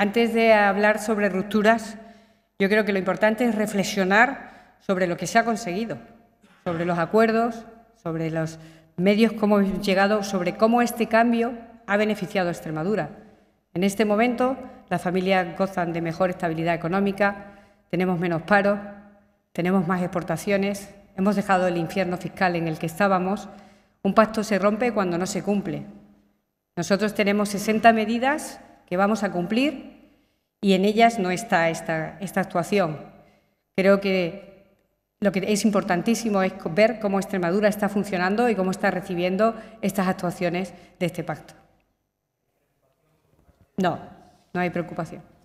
antes de hablar sobre rupturas, yo creo que lo importante es reflexionar sobre lo que se ha conseguido, sobre los acuerdos, sobre los medios cómo hemos llegado, sobre cómo este cambio ha beneficiado a Extremadura. En este momento, las familias gozan de mejor estabilidad económica, tenemos menos paro, tenemos más exportaciones, hemos dejado el infierno fiscal en el que estábamos. Un pacto se rompe cuando no se cumple. Nosotros tenemos 60 medidas que vamos a cumplir y en ellas no está esta, actuación. Creo que lo que es importantísimo es ver cómo Extremadura está funcionando y cómo está recibiendo estas actuaciones de este pacto. No, no hay preocupación.